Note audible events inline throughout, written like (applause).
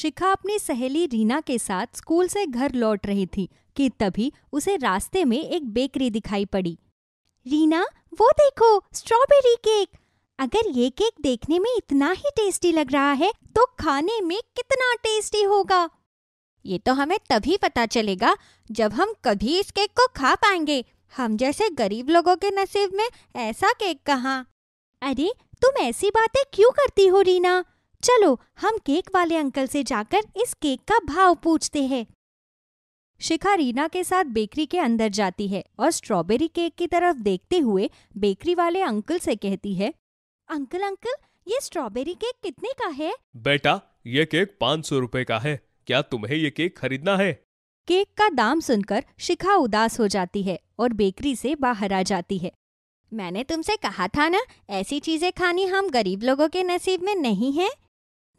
शिखा अपनी सहेली रीना के साथ स्कूल से घर लौट रही थी कि तभी उसे रास्ते में एक बेकरी दिखाई पड़ी रीना वो देखो स्ट्रॉबेरी केक अगर ये केक देखने में इतना ही टेस्टी लग रहा है तो खाने में कितना टेस्टी होगा ये तो हमें तभी पता चलेगा जब हम कभी इस केक को खा पाएंगे हम जैसे गरीब लोगों के नसीब में ऐसा केक कहाँ अरे तुम ऐसी बातें क्यों करती हो रीना चलो हम केक वाले अंकल से जाकर इस केक का भाव पूछते हैं शिखा रीना के साथ बेकरी के अंदर जाती है और स्ट्रॉबेरी केक की तरफ देखते हुए बेकरी वाले अंकल से कहती है अंकल अंकल ये स्ट्रॉबेरी केक कितने का है बेटा ये केक पाँच सौ रूपए का है क्या तुम्हें ये केक खरीदना है केक का दाम सुनकर शिखा उदास हो जाती है और बेकरी से बाहर आ जाती है मैंने तुमसे कहा था ना ऐसी चीजें खानी हम गरीब लोगों के नसीब में नहीं है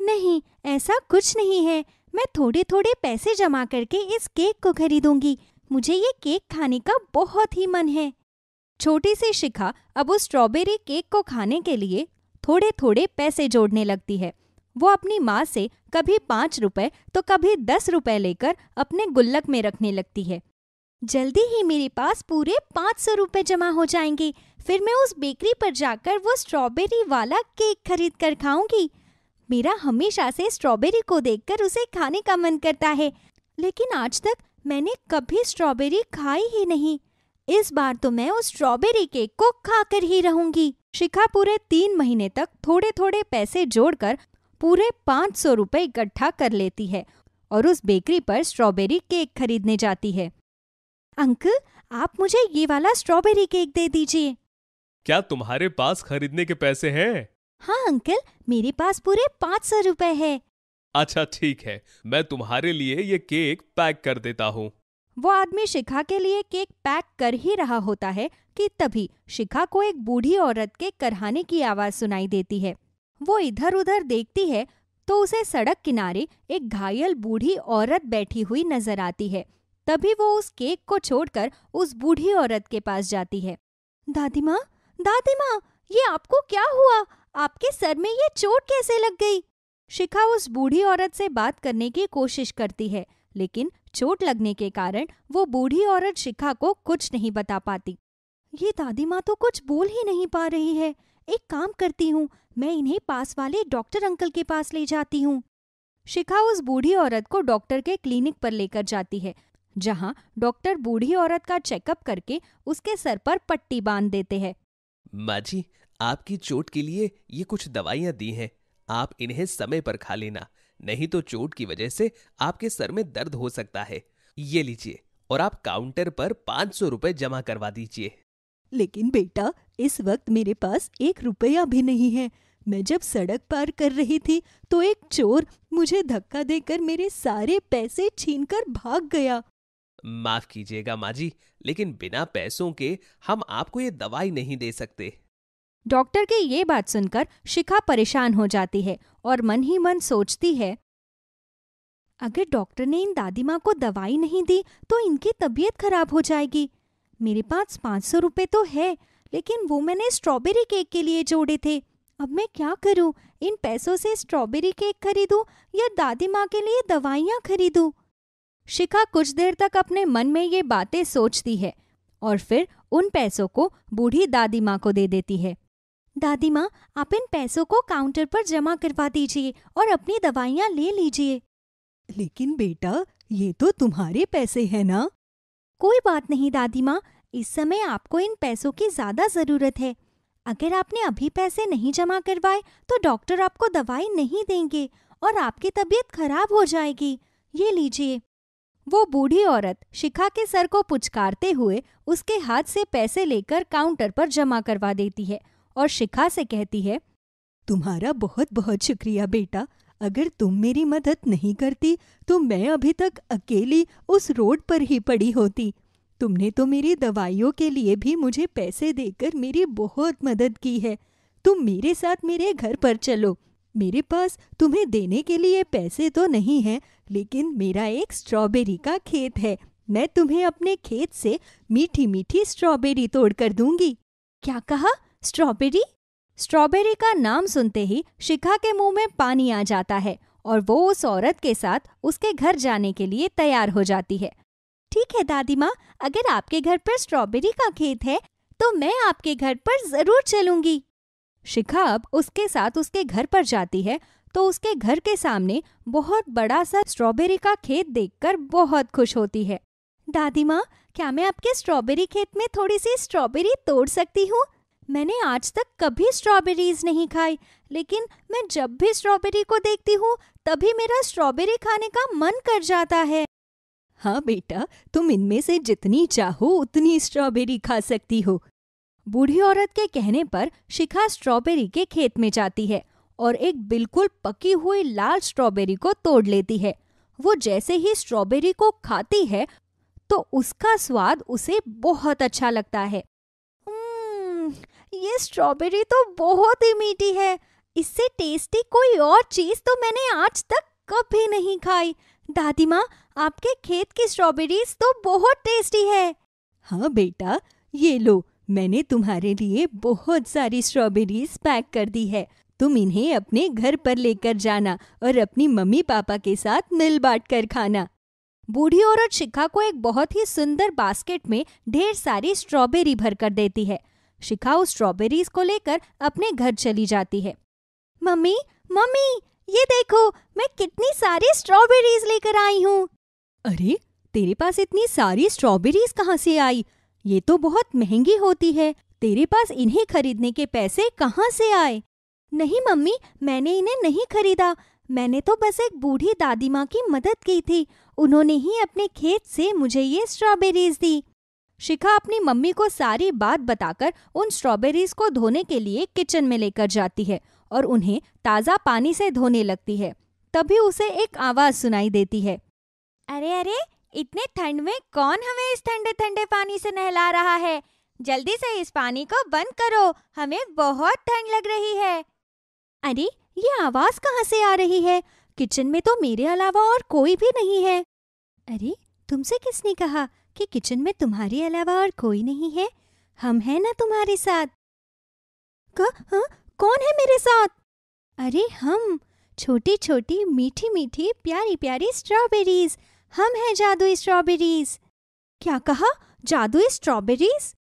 नहीं ऐसा कुछ नहीं है मैं थोड़े थोड़े पैसे जमा करके इस केक को खरीदूंगी मुझे ये केक खाने का बहुत ही मन है छोटी सी शिखा अब उस स्ट्रॉबेरी केक को खाने के लिए थोड़े थोड़े पैसे जोड़ने लगती है वो अपनी माँ से कभी पाँच रुपए तो कभी दस रुपए लेकर अपने गुल्लक में रखने लगती है जल्दी ही मेरे पास पूरे पाँच सौ रुपये जमा हो जाएंगे फिर मैं उस बेकरी पर जाकर वो स्ट्रॉबेरी वाला केक खरीद कर खाऊंगी मेरा हमेशा से स्ट्रॉबेरी को देखकर उसे खाने का मन करता है लेकिन आज तक मैंने कभी स्ट्रॉबेरी खाई ही नहीं इस बार तो मैं उस स्ट्रॉबेरी केक को खाकर ही रहूंगी शिखा पूरे तीन महीने तक थोड़े थोड़े पैसे जोड़कर पूरे पाँच सौ रूपए इकट्ठा कर लेती है और उस बेकरी पर स्ट्रॉबेरी केक खरीदने जाती है अंकल आप मुझे ये वाला स्ट्रॉबेरी केक दे दीजिए क्या तुम्हारे पास खरीदने के पैसे हैं हाँ अंकल मेरे पास पूरे पाँच सौ रुपए है अच्छा ठीक है मैं तुम्हारे लिए ये केक पैक कर देता हूँ वो आदमी शिखा के लिए केक पैक कर ही रहा होता है कि तभी शिखा को एक बूढ़ी औरत के करहाने की आवाज सुनाई देती है वो इधर उधर देखती है तो उसे सड़क किनारे एक घायल बूढ़ी औरत बैठी हुई नजर आती है तभी वो उस केक को छोड़कर उस बूढ़ी औरत के पास जाती है दादी माँ दादी माँ ये आपको क्या हुआ आपके सर में ये चोट कैसे लग गई शिखा उस बूढ़ी औरत से बात करने की कोशिश करती है लेकिन चोट लगने के कारण वो बूढ़ी औरत शिखा को कुछ नहीं बता पाती ये दादी माँ तो कुछ बोल ही नहीं पा रही है एक काम करती हूँ मैं इन्हें पास वाले डॉक्टर अंकल के पास ले जाती हूँ शिखा उस बूढ़ी औरत को डॉक्टर के क्लिनिक पर लेकर जाती है जहाँ डॉक्टर बूढ़ी औरत का चेकअप करके उसके सर पर पट्टी बांध देते हैं माजी आपकी चोट के लिए ये कुछ दवाइयां दी हैं आप इन्हें समय पर खा लेना नहीं तो चोट की वजह से आपके सर में दर्द हो सकता है ये लीजिए और आप काउंटर पर पाँच सौ रुपए जमा करवा दीजिए लेकिन बेटा इस वक्त मेरे पास एक रुपया भी नहीं है मैं जब सड़क पार कर रही थी तो एक चोर मुझे धक्का देकर मेरे सारे पैसे छीनकर भाग गया माफ कीजिएगा माँ जी लेकिन बिना पैसों के हम आपको ये दवाई नहीं दे सकते डॉक्टर के ये बात सुनकर शिखा परेशान हो जाती है और मन ही मन सोचती है अगर डॉक्टर ने इन दादी माँ को दवाई नहीं दी तो इनकी तबीयत खराब हो जाएगी मेरे पास पाँच सौ रुपये तो है लेकिन वो मैंने स्ट्रॉबेरी केक के लिए जोड़े थे अब मैं क्या करूँ इन पैसों से स्ट्रॉबेरी केक खरीदूँ या दादी माँ के लिए दवाइयाँ खरीदूँ शिखा कुछ देर तक अपने मन में ये बातें सोचती है और फिर उन पैसों को बूढ़ी दादी माँ को दे देती है दादी माँ आप इन पैसों को काउंटर पर जमा करवा दीजिए और अपनी दवाइयाँ ले लीजिए लेकिन बेटा ये तो तुम्हारे पैसे हैं ना कोई बात नहीं दादी माँ इस समय आपको इन पैसों की ज्यादा जरूरत है अगर आपने अभी पैसे नहीं जमा करवाए तो डॉक्टर आपको दवाई नहीं देंगे और आपकी तबीयत खराब हो जाएगी ये लीजिए वो बूढ़ी औरत शिखा के सर को पुचकारते हुए उसके हाथ से पैसे लेकर काउंटर पर जमा करवा देती है और शिखा से कहती है तुम्हारा बहुत बहुत शुक्रिया बेटा अगर तुम मेरी मदद नहीं करती तो मैं अभी तक अकेली उस रोड पर ही पड़ी होती तुमने तो मेरी दवाइयों के लिए भी मुझे पैसे देकर मेरी बहुत मदद की है तुम मेरे साथ मेरे घर पर चलो मेरे पास तुम्हें देने के लिए पैसे तो नहीं हैं लेकिन मेरा एक स्ट्रॉबेरी का खेत है मैं तुम्हें अपने खेत से मीठी मीठी स्ट्रॉबेरी तोड़ कर दूंगी क्या कहा स्ट्रॉबेरी स्ट्रॉबेरी का नाम सुनते ही शिखा के मुंह में पानी आ जाता है और वो उस औरत के साथ उसके घर जाने के लिए तैयार हो जाती है ठीक है दादी माँ अगर आपके घर पर स्ट्रॉबेरी का खेत है तो मैं आपके घर पर जरूर चलूंगी शिखा अब उसके साथ उसके घर पर जाती है तो उसके घर के सामने बहुत बड़ा सा स्ट्रॉबेरी का खेत देखकर बहुत खुश होती है दादी माँ क्या मैं आपके स्ट्रॉबेरी खेत में थोड़ी सी स्ट्रॉबेरी तोड़ सकती हूँ मैंने आज तक कभी स्ट्रॉबेरीज नहीं खाई लेकिन मैं जब भी स्ट्रॉबेरी को देखती हूँ तभी मेरा स्ट्रॉबेरी खाने का मन कर जाता है हाँ बेटा तुम इनमें से जितनी चाहो उतनी स्ट्रॉबेरी खा सकती हो बूढ़ी औरत के कहने पर शिखा स्ट्रॉबेरी के खेत में जाती है और एक बिल्कुल पकी हुई लाल स्ट्रॉबेरी को तोड़ लेती है वो जैसे ही स्ट्रॉबेरी को खाती है तो उसका स्वाद उसे बहुत अच्छा लगता है ये स्ट्रॉबेरी तो बहुत ही मीठी है इससे टेस्टी कोई और चीज तो मैंने आज तक कभी नहीं खाई दादी माँ आपके खेत की स्ट्रॉबेरीज तो बहुत टेस्टी है हाँ बेटा ये लो मैंने तुम्हारे लिए बहुत सारी स्ट्रॉबेरीज पैक कर दी है तुम इन्हें अपने घर पर लेकर जाना और अपनी मम्मी पापा के साथ मिल बांट कर खाना बूढ़ी औरत शिखा को एक बहुत ही सुंदर बास्केट में ढेर सारी स्ट्रॉबेरी भर कर देती है शिखा उस स्ट्रॉबेरीज को लेकर अपने घर चली जाती है मम्मी मम्मी ये देखो मैं कितनी सारी स्ट्रॉबेरीज लेकर आई हूँ अरे तेरे पास इतनी सारी स्ट्रॉबेरीज कहाँ से आई ये तो बहुत महंगी होती है तेरे पास इन्हें खरीदने के पैसे कहाँ से आए नहीं मम्मी मैंने इन्हें नहीं खरीदा मैंने तो बस एक बूढ़ी दादी माँ की मदद की थी उन्होंने ही अपने खेत से मुझे ये स्ट्रॉबेरीज दी शिखा अपनी मम्मी को सारी बात बताकर उन स्ट्रॉबेरीज को धोने के लिए किचन में लेकर जाती है और उन्हें ताज़ा पानी से धोने लगती है तभी उसे एक आवाज़ सुनाई देती है अरे अरे इतने ठंड में कौन हमें इस ठंडे ठंडे पानी से नहला रहा है जल्दी से इस पानी को बंद करो हमें बहुत ठंड लग रही है अरे ये आवाज़ कहाँ से आ रही है किचन में तो मेरे अलावा और कोई भी नहीं है अरे तुमसे किसने कहा कि किचन में तुम्हारे अलावा और कोई नहीं है हम हैं ना तुम्हारे साथ का, हा? कौन है मेरे साथ अरे हम छोटी छोटी मीठी मीठी प्यारी प्यारी स्ट्रॉबेरीज हम हैं जादुई स्ट्रॉबेरीज क्या कहा जादुई स्ट्रॉबेरीज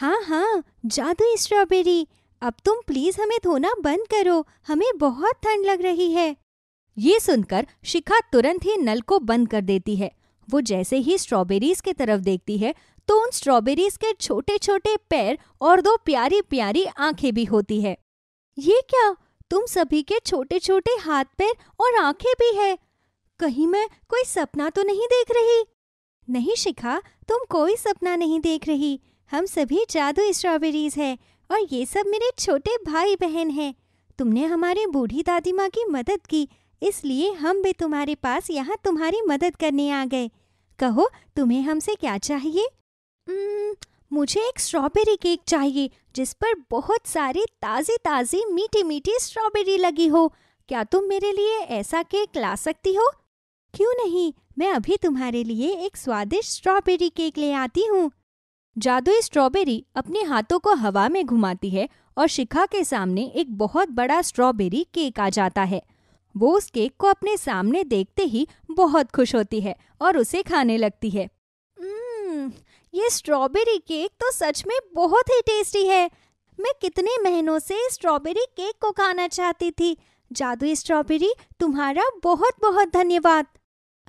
हाँ हाँ जादुई स्ट्रॉबेरी अब तुम प्लीज हमें धोना बंद करो हमें बहुत ठंड लग रही है ये सुनकर शिखा तुरंत ही नल को बंद कर देती है वो जैसे ही स्ट्रॉबेरीज की तरफ देखती है तो उन स्ट्रॉबेरीज के छोटे छोटे पैर और दो प्यारी प्यारी आंखें भी होती है ये क्या तुम सभी के छोटे छोटे हाथ पैर और आंखें भी है कहीं मैं कोई सपना तो नहीं देख रही नहीं शिखा तुम कोई सपना नहीं देख रही हम सभी जादू स्ट्रॉबेरीज हैं और ये सब मेरे छोटे भाई बहन हैं तुमने हमारी बूढ़ी दादी माँ की मदद की इसलिए हम भी तुम्हारे पास यहाँ तुम्हारी मदद करने आ गए कहो तुम्हें हमसे क्या चाहिए hmm, मुझे एक स्ट्रॉबेरी केक चाहिए जिस पर बहुत सारी ताज़ी ताज़ी मीठी मीठी स्ट्रॉबेरी लगी हो क्या तुम मेरे लिए ऐसा केक ला सकती हो क्यों नहीं मैं अभी तुम्हारे लिए एक स्वादिष्ट स्ट्रॉबेरी केक ले आती हूँ जादुई स्ट्रॉबेरी अपने हाथों को हवा में घुमाती है और शिखा के सामने एक बहुत बड़ा स्ट्रॉबेरी केक आ जाता है वो उस केक को अपने सामने देखते ही बहुत खुश होती है और उसे खाने लगती है mm, ये स्ट्रॉबेरी केक तो सच में बहुत ही टेस्टी है मैं कितने महीनों से स्ट्रॉबेरी केक को खाना चाहती थी जादुई स्ट्रॉबेरी तुम्हारा बहुत बहुत धन्यवाद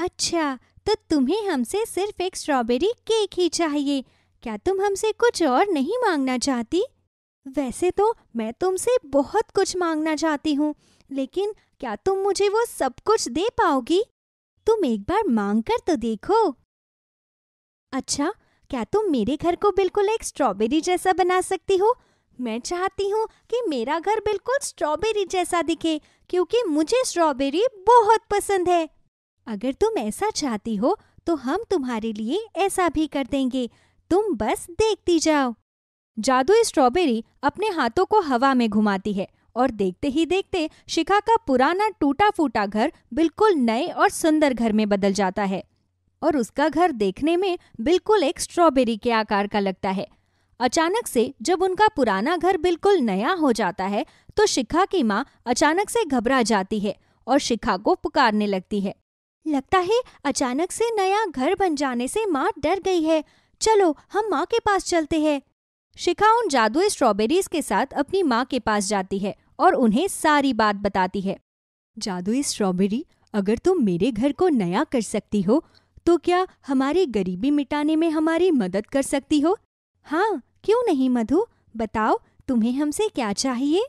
अच्छा तो तुम्हें हमसे सिर्फ एक स्ट्रॉबेरी केक ही चाहिए क्या तुम हमसे कुछ और नहीं मांगना चाहती वैसे तो मैं तुमसे बहुत कुछ मांगना चाहती हूँ लेकिन क्या तुम मुझे वो सब कुछ दे पाओगी तुम एक बार मांग कर तो देखो अच्छा क्या तुम मेरे घर को बिल्कुल एक स्ट्रॉबेरी जैसा बना सकती हो मैं चाहती हूँ कि मेरा घर बिल्कुल स्ट्रॉबेरी जैसा दिखे क्योंकि मुझे स्ट्रॉबेरी बहुत पसंद है अगर तुम ऐसा चाहती हो तो हम तुम्हारे लिए ऐसा भी कर देंगे तुम बस देखती जाओ जादुई स्ट्रॉबेरी अपने हाथों को हवा में घुमाती है और देखते ही देखते शिखा का पुराना टूटा फूटा घर बिल्कुल नए और सुंदर घर में बदल जाता है और उसका घर देखने में बिल्कुल एक स्ट्रॉबेरी के आकार का लगता है अचानक से जब उनका पुराना घर बिल्कुल नया हो जाता है तो शिखा की माँ अचानक से घबरा जाती है और शिखा को पुकारने लगती है लगता है अचानक से नया घर बन जाने से माँ डर गई है चलो हम माँ के पास चलते हैं शिखा उन जादुई स्ट्रॉबेरीज के साथ अपनी माँ के पास जाती है और उन्हें सारी बात बताती है जादुई स्ट्रॉबेरी अगर तुम मेरे घर को नया कर सकती हो तो क्या हमारी गरीबी मिटाने में हमारी मदद कर सकती हो हाँ क्यों नहीं मधु बताओ तुम्हें हमसे क्या चाहिए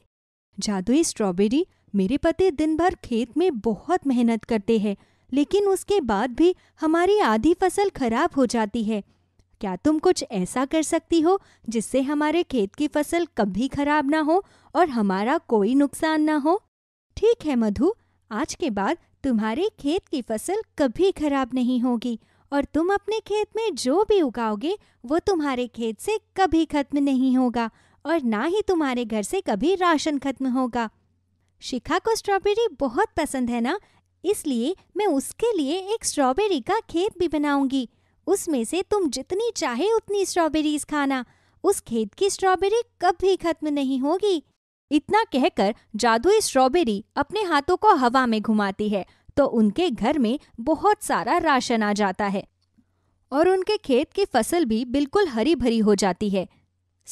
जादुई स्ट्रॉबेरी मेरे पति दिन भर खेत में बहुत मेहनत करते हैं लेकिन उसके बाद भी हमारी आधी फसल खराब हो जाती है क्या तुम कुछ ऐसा कर सकती हो जिससे हमारे खेत की फसल कभी खराब ना हो और हमारा कोई नुकसान ना हो ठीक है मधु आज के बाद तुम्हारे खेत की फसल कभी खराब नहीं होगी और तुम अपने खेत में जो भी उगाओगे वो तुम्हारे खेत से कभी खत्म नहीं होगा और ना ही तुम्हारे घर से कभी राशन खत्म होगा शिखा को स्ट्रॉबेरी बहुत पसंद है ना इसलिए मैं उसके लिए एक स्ट्रॉबेरी का खेत भी बनाऊंगी उसमें से तुम जितनी चाहे उतनी स्ट्रॉबेरीज खाना उस खेत की स्ट्रॉबेरी कभी खत्म नहीं होगी इतना कहकर जादुई स्ट्रॉबेरी अपने हाथों को हवा में घुमाती है तो उनके घर में बहुत सारा राशन आ जाता है और उनके खेत की फसल भी बिल्कुल हरी भरी हो जाती है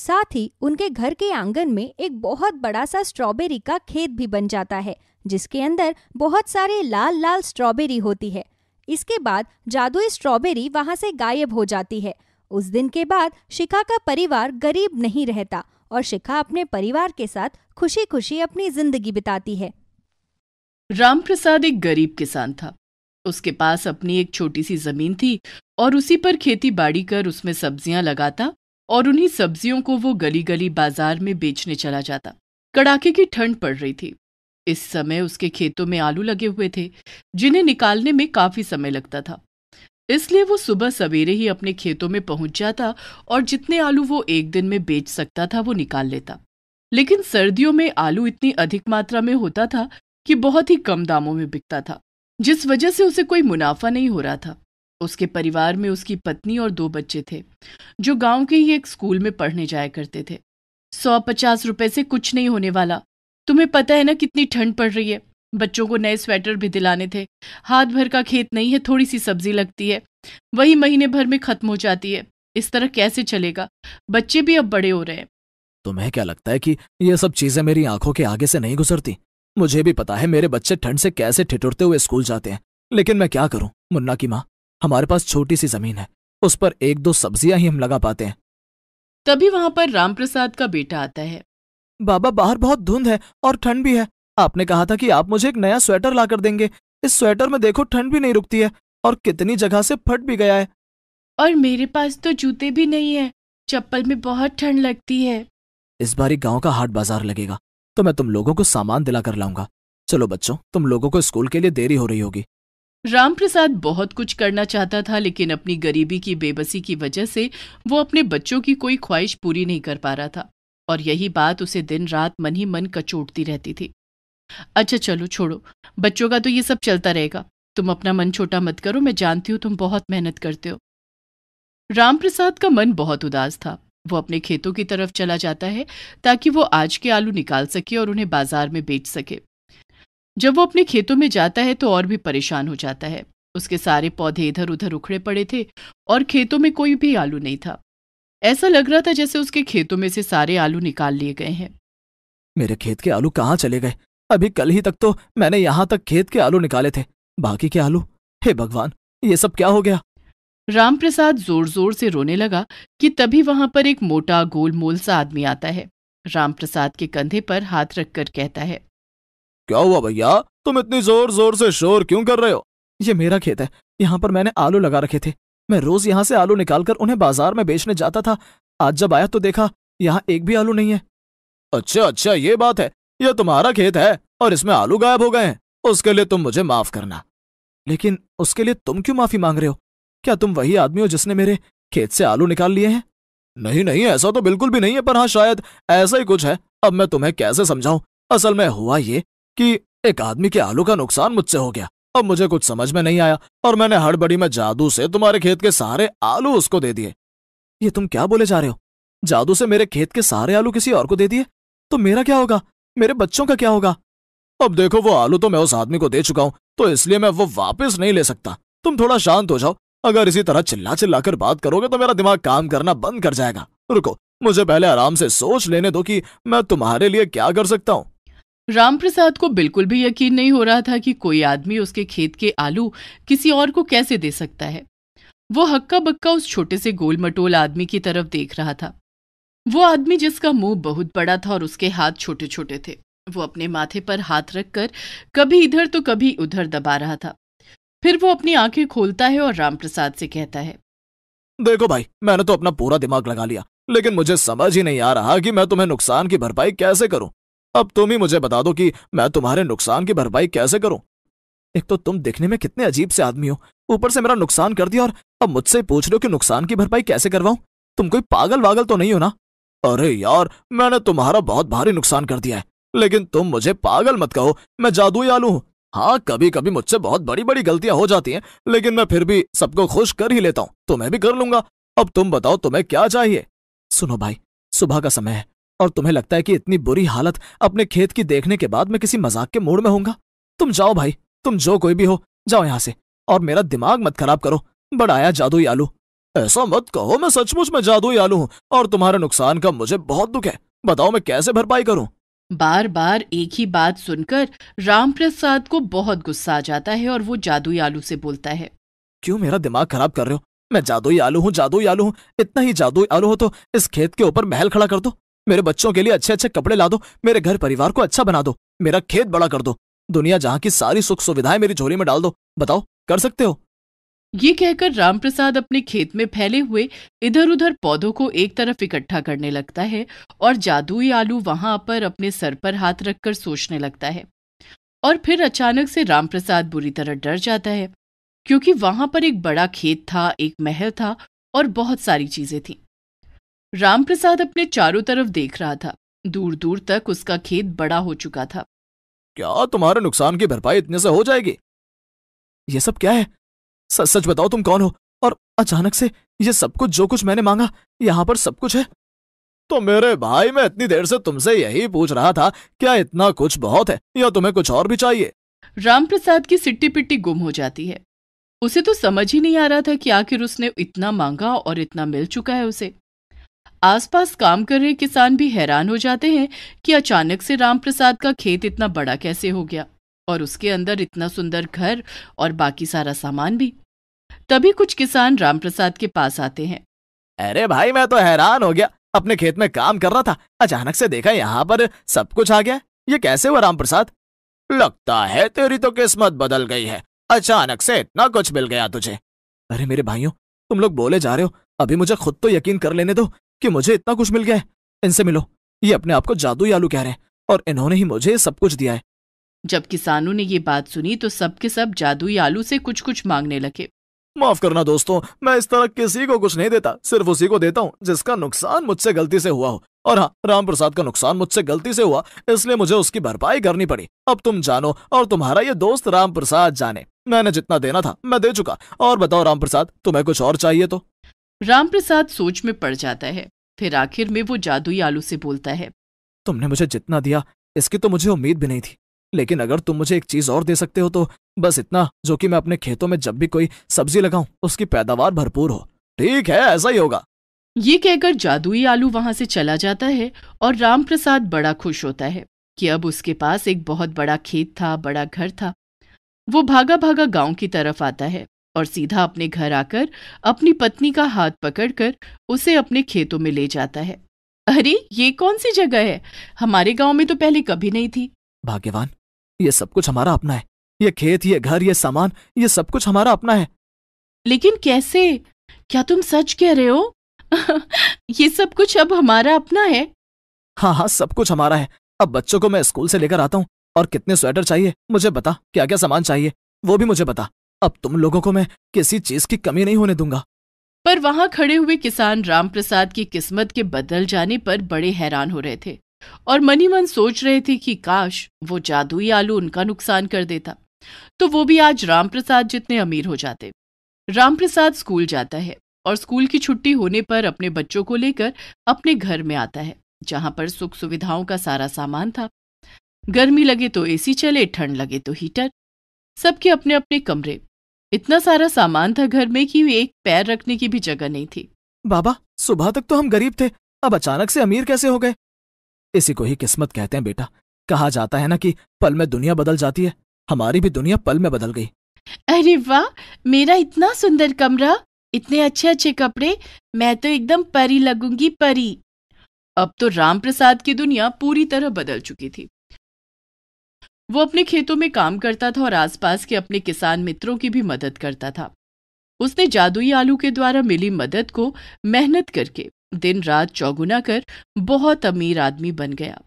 साथ ही उनके घर के आंगन में एक बहुत बड़ा सा स्ट्रॉबेरी का खेत भी बन जाता है जिसके अंदर बहुत सारे लाल लाल स्ट्रॉबेरी होती है इसके बाद जादुई स्ट्रॉबेरी वहां से गायब हो जाती है उस दिन के बाद शिखा का परिवार गरीब नहीं रहता और शिखा अपने परिवार के साथ खुशी खुशी अपनी जिंदगी बिताती है राम प्रसाद एक गरीब किसान था उसके पास अपनी एक छोटी सी जमीन थी और उसी पर खेती बाड़ी कर उसमें सब्जियां लगाता और उन्हीं सब्जियों को वो गली गली बाजार में बेचने चला जाता कड़ाके की ठंड पड़ रही थी इस समय उसके खेतों में आलू लगे हुए थे जिन्हें निकालने में काफी समय लगता था इसलिए वो सुबह सवेरे ही अपने खेतों में पहुंच जाता और जितने आलू वो एक दिन में बेच सकता था वो निकाल लेता लेकिन सर्दियों में आलू इतनी अधिक मात्रा में होता था कि बहुत ही कम दामों में बिकता था जिस वजह से उसे कोई मुनाफा नहीं हो रहा था उसके परिवार में उसकी पत्नी और दो बच्चे थे जो गांव के ही एक स्कूल में पढ़ने जाया करते थे सौ पचास रुपए से कुछ नहीं होने वाला तुम्हें पता है ना कितनी ठंड पड़ रही है बच्चों को नए स्वेटर भी दिलाने थे हाथ भर का खेत नहीं है थोड़ी सी सब्जी लगती है वही महीने भर में खत्म हो जाती है इस तरह कैसे चलेगा बच्चे भी अब बड़े हो रहे हैं तुम्हें क्या लगता है कि ये सब चीजें मेरी आंखों के आगे से नहीं गुजरती मुझे भी पता है मेरे बच्चे ठंड से कैसे ठिठुरते हुए स्कूल जाते हैं लेकिन मैं क्या करूं मुन्ना की माँ हमारे पास छोटी सी जमीन है उस पर एक दो सब्जियां ही हम लगा पाते हैं तभी वहां पर रामप्रसाद का बेटा आता है बाबा बाहर बहुत धुंध है और ठंड भी है आपने कहा था कि आप मुझे एक नया स्वेटर ला कर देंगे इस स्वेटर में देखो ठंड भी नहीं रुकती है और कितनी जगह से फट भी गया है और मेरे पास तो जूते भी नहीं है चप्पल में बहुत ठंड लगती है इस बारी गांव का हाट बाजार लगेगा तो मैं तुम लोगों को सामान दिला कर लाऊंगा चलो बच्चों तुम लोगों को स्कूल के लिए देरी हो रही होगी राम प्रसाद बहुत कुछ करना चाहता था लेकिन अपनी गरीबी की बेबसी की वजह से वो अपने बच्चों की कोई ख्वाहिश पूरी नहीं कर पा रहा था और यही बात उसे दिन रात मन ही मन कचोटती रहती थी अच्छा चलो छोड़ो बच्चों का तो ये सब चलता रहेगा तुम अपना मन छोटा मत करो मैं जानती हूँ तुम बहुत मेहनत करते हो रामप्रसाद का मन बहुत उदास था वो अपने खेतों की तरफ चला जाता है ताकि वो आज के आलू निकाल सके और उन्हें बाजार में बेच सके जब वो अपने खेतों में जाता है तो और भी परेशान हो जाता है उसके सारे पौधे इधर उधर उखड़े पड़े थे और खेतों में कोई भी आलू नहीं था ऐसा लग रहा था जैसे उसके खेतों में से सारे आलू निकाल लिए गए हैं मेरे खेत के आलू कहाँ चले गए अभी कल ही तक तो मैंने यहाँ तक खेत के आलू निकाले थे बाकी के आलू हे भगवान ये सब क्या हो गया रामप्रसाद जोर जोर से रोने लगा कि तभी वहां पर एक मोटा गोलमोल सा आदमी आता है रामप्रसाद के कंधे पर हाथ रखकर कहता है क्या हुआ भैया तुम इतनी जोर जोर से शोर क्यों कर रहे हो ये मेरा खेत है यहाँ पर मैंने आलू लगा रखे थे मैं रोज यहां से आलू निकालकर उन्हें बाजार में बेचने जाता था आज जब आया तो देखा यहाँ एक भी आलू नहीं है अच्छा अच्छा ये बात है यह तुम्हारा खेत है और इसमें आलू गायब हो गए हैं उसके लिए तुम मुझे माफ करना लेकिन उसके लिए तुम क्यों माफी मांग रहे हो क्या तुम वही आदमी हो जिसने मेरे खेत से आलू निकाल लिए हैं नहीं नहीं ऐसा तो बिल्कुल भी नहीं है पर हाँ शायद ऐसा ही कुछ है अब मैं तुम्हें कैसे समझाऊं असल में हुआ ये कि एक आदमी के आलू का नुकसान मुझसे हो गया अब मुझे कुछ समझ में नहीं आया और मैंने हड़बड़ी में जादू से तुम्हारे खेत के सारे आलू उसको दे दिए ये तुम क्या बोले जा रहे हो जादू से मेरे खेत के सारे आलू किसी और को दे दिए तो मेरा क्या होगा मेरे बच्चों का क्या होगा अब देखो वो आलू तो मैं उस आदमी को दे चुका हूं तो इसलिए मैं वो वापस नहीं ले सकता तुम थोड़ा शांत हो जाओ अगर इसी तरह चिल्ला चिल्ला कर बात करोगे तो मेरा दिमाग काम करना बंद कर जाएगा रुको मुझे पहले आराम से सोच लेने दो कि मैं तुम्हारे लिए क्या कर सकता हूं राम प्रसाद को बिल्कुल भी यकीन नहीं हो रहा था कि कोई आदमी उसके खेत के आलू किसी और को कैसे दे सकता है वो हक्का बक्का उस छोटे से गोल मटोल आदमी की तरफ देख रहा था वो आदमी जिसका मुंह बहुत बड़ा था और उसके हाथ छोटे छोटे थे वो अपने माथे पर हाथ रखकर कभी इधर तो कभी उधर दबा रहा था फिर वो अपनी आंखें खोलता है और रामप्रसाद से कहता है देखो भाई मैंने तो अपना पूरा दिमाग लगा लिया लेकिन मुझे समझ ही नहीं आ रहा कि मैं तुम्हें नुकसान की भरपाई कैसे करूं अब तुम ही मुझे बता दो कि मैं तुम्हारे नुकसान की भरपाई कैसे करूं एक तो तुम दिखने में कितने अजीब से आदमी हो ऊपर से मेरा नुकसान कर दिया और अब मुझसे पूछ रहे हो कि नुकसान की भरपाई कैसे करवाऊं तुम कोई पागल वागल तो नहीं हो ना अरे यार मैंने तुम्हारा बहुत भारी नुकसान कर दिया है लेकिन तुम मुझे पागल मत कहो मैं जादू आलू हूं हाँ कभी कभी मुझसे बहुत बड़ी बड़ी गलतियां हो जाती हैं लेकिन मैं फिर भी सबको खुश कर ही लेता हूं तो मैं भी कर लूंगा अब तुम बताओ तुम्हें क्या चाहिए सुनो भाई सुबह का समय है और तुम्हें लगता है कि इतनी बुरी हालत अपने खेत की देखने के बाद मैं किसी मजाक के मूड में होऊंगा तुम जाओ भाई तुम जो कोई भी हो जाओ यहाँ से और मेरा दिमाग मत खराब करो बड़ाया जादू आलू ऐसा मत कहो मैं सचमुच में जादू आलू हूँ और तुम्हारे नुकसान का मुझे बहुत दुख है बताओ मैं कैसे भरपाई करूँ बार बार एक ही बात सुनकर रामप्रसाद को बहुत गुस्सा आ जाता है और वो जादू आलू से बोलता है क्यों मेरा दिमाग खराब कर रहे हो मैं जादू आलू हूँ जादुई आलू हूँ इतना ही जादुई आलू हो तो इस खेत के ऊपर महल खड़ा कर दो मेरे बच्चों के लिए अच्छे अच्छे कपड़े ला दो मेरे घर परिवार को अच्छा बना दो मेरा खेत बड़ा कर दो दुनिया जहाँ की सारी सुख सुविधाएं मेरी झोली में डाल दो बताओ कर सकते हो ये कहकर रामप्रसाद अपने खेत में फैले हुए इधर उधर पौधों को एक तरफ इकट्ठा करने लगता है और जादुई आलू वहां पर अपने सर पर हाथ रखकर सोचने लगता है और फिर अचानक से रामप्रसाद बुरी तरह डर जाता है क्योंकि वहां पर एक बड़ा खेत था एक महल था और बहुत सारी चीजें थीं रामप्रसाद अपने चारों तरफ देख रहा था दूर दूर तक उसका खेत बड़ा हो चुका था क्या तुम्हारे नुकसान की भरपाई इतने से हो जाएगी ये सब क्या है सच सच बताओ तुम कौन हो और अचानक से ये सब कुछ जो कुछ मैंने मांगा यहाँ पर सब कुछ है तो मेरे भाई मैं इतनी देर से तुमसे यही पूछ रहा था क्या इतना कुछ बहुत है या तुम्हें कुछ और भी चाहिए रामप्रसाद की सिट्टी पिट्टी गुम हो जाती है उसे तो समझ ही नहीं आ रहा था कि आखिर उसने इतना मांगा और इतना मिल चुका है उसे आसपास काम कर रहे किसान भी हैरान हो जाते हैं कि अचानक से रामप्रसाद का खेत इतना बड़ा कैसे हो गया और उसके अंदर इतना सुंदर घर और बाकी सारा सामान भी तभी कुछ किसान रामप्रसाद के पास आते हैं अरे भाई मैं तो हैरान हो गया अपने खेत में काम कर रहा था अचानक से देखा यहाँ पर सब कुछ आ गया ये कैसे हुआ रामप्रसाद लगता है तेरी तो किस्मत बदल गई है अचानक से इतना कुछ मिल गया तुझे अरे मेरे भाइयों तुम लोग बोले जा रहे हो अभी मुझे खुद तो यकीन कर लेने दो कि मुझे इतना कुछ मिल गया है इनसे मिलो ये अपने आप को जादू आलू कह रहे हैं और इन्होंने ही मुझे सब कुछ दिया है जब किसानों ने ये बात सुनी तो सबके सब, सब जादू आलू से कुछ कुछ मांगने लगे माफ करना दोस्तों मैं इस तरह किसी को कुछ नहीं देता सिर्फ उसी को देता हूँ जिसका नुकसान मुझसे गलती से हुआ हो और हाँ राम प्रसाद का नुकसान मुझसे गलती से हुआ इसलिए मुझे उसकी भरपाई करनी पड़ी अब तुम जानो और तुम्हारा ये दोस्त राम प्रसाद जाने मैंने जितना देना था मैं दे चुका और बताओ राम प्रसाद तुम्हें कुछ और चाहिए तो रामप्रसाद सोच में पड़ जाता है फिर आखिर में वो जादुई आलू से बोलता है तुमने मुझे जितना दिया इसकी तो मुझे उम्मीद भी नहीं थी लेकिन अगर तुम मुझे एक चीज और दे सकते हो तो बस इतना जो कि मैं अपने खेतों में जब भी कोई सब्जी लगाऊं उसकी पैदावार भरपूर हो ठीक है ऐसा ही होगा ये कहकर जादुई आलू वहां से चला जाता है और रामप्रसाद बड़ा खुश होता है कि अब उसके पास एक बहुत बड़ा खेत था बड़ा घर था वो भागा भागा गांव की तरफ आता है और सीधा अपने घर आकर अपनी पत्नी का हाथ पकड़कर उसे अपने खेतों में ले जाता है अरे ये कौन सी जगह है हमारे गांव में तो पहले कभी नहीं थी भाग्यवान ये सब कुछ हमारा अपना है ये खेत ये घर ये सामान ये सब कुछ हमारा अपना है लेकिन कैसे क्या तुम सच कह रहे हो (laughs) ये सब कुछ अब हमारा अपना है हाँ हाँ सब कुछ हमारा है अब बच्चों को मैं स्कूल से लेकर आता हूँ और कितने स्वेटर चाहिए मुझे बता क्या क्या सामान चाहिए वो भी मुझे बता अब तुम लोगों को मैं किसी चीज की कमी नहीं होने दूंगा पर वहां खड़े हुए किसान रामप्रसाद की किस्मत के बदल जाने पर बड़े हैरान हो रहे थे और मनी मन सोच रहे थे कि काश वो जादुई आलू उनका नुकसान कर देता तो वो भी आज रामप्रसाद जितने अमीर हो जाते रामप्रसाद स्कूल जाता है और स्कूल की छुट्टी होने पर अपने बच्चों को लेकर अपने घर में आता है जहां पर सुख सुविधाओं का सारा सामान था गर्मी लगे तो एसी चले ठंड लगे तो हीटर सबके अपने अपने कमरे इतना सारा सामान था घर में कि एक पैर रखने की भी जगह नहीं थी बाबा सुबह तक तो हम गरीब थे अब अचानक से अमीर कैसे हो गए इसी को ही किस्मत कहते हैं बेटा कहा जाता है ना कि पल में दुनिया बदल जाती है हमारी भी दुनिया पल में बदल गई अरे वाह मेरा इतना सुंदर कमरा इतने अच्छे अच्छे कपड़े मैं तो एकदम परी लगूंगी परी अब तो राम प्रसाद की दुनिया पूरी तरह बदल चुकी थी वो अपने खेतों में काम करता था और आसपास के अपने किसान मित्रों की भी मदद करता था उसने जादुई आलू के द्वारा मिली मदद को मेहनत करके दिन रात चौगुना कर बहुत अमीर आदमी बन गया